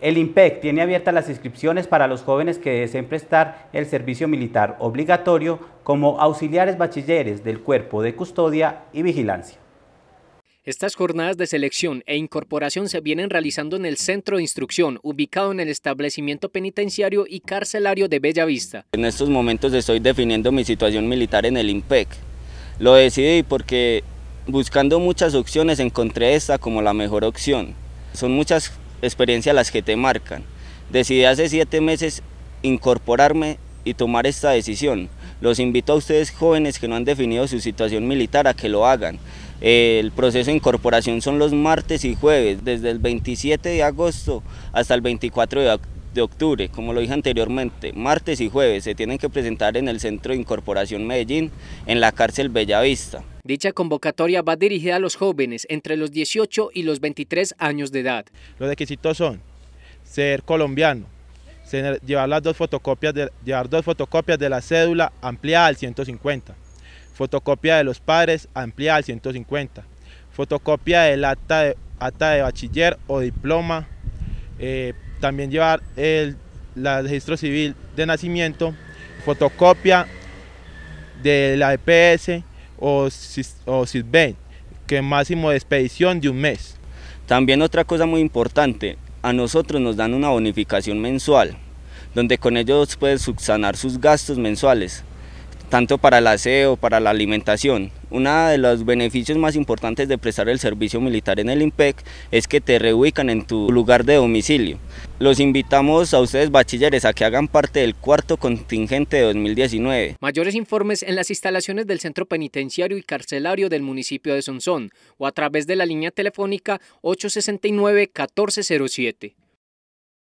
El IMPEC tiene abiertas las inscripciones para los jóvenes que deseen prestar el servicio militar obligatorio como auxiliares bachilleres del cuerpo de custodia y vigilancia. Estas jornadas de selección e incorporación se vienen realizando en el Centro de Instrucción, ubicado en el establecimiento penitenciario y carcelario de Bellavista. En estos momentos estoy definiendo mi situación militar en el IMPEC. Lo decidí porque buscando muchas opciones encontré esta como la mejor opción. Son muchas experiencia las que te marcan. Decidí hace siete meses incorporarme y tomar esta decisión. Los invito a ustedes jóvenes que no han definido su situación militar a que lo hagan. El proceso de incorporación son los martes y jueves, desde el 27 de agosto hasta el 24 de, de octubre, como lo dije anteriormente, martes y jueves se tienen que presentar en el Centro de Incorporación Medellín, en la cárcel Bellavista. Dicha convocatoria va dirigida a los jóvenes entre los 18 y los 23 años de edad. Los requisitos son ser colombiano, llevar, las dos fotocopias de, llevar dos fotocopias de la cédula ampliada al 150, fotocopia de los padres ampliada al 150, fotocopia del acta de, acta de bachiller o diploma eh, también llevar el, registro civil de nacimiento, fotocopia de la EPS o, o que máximo de expedición de un mes. También otra cosa muy importante, a nosotros nos dan una bonificación mensual, donde con ellos pueden subsanar sus gastos mensuales, tanto para el aseo, para la alimentación. Uno de los beneficios más importantes de prestar el servicio militar en el IMPEC es que te reubican en tu lugar de domicilio. Los invitamos a ustedes bachilleres a que hagan parte del cuarto contingente de 2019. Mayores informes en las instalaciones del Centro Penitenciario y Carcelario del municipio de Sonsón o a través de la línea telefónica 869-1407.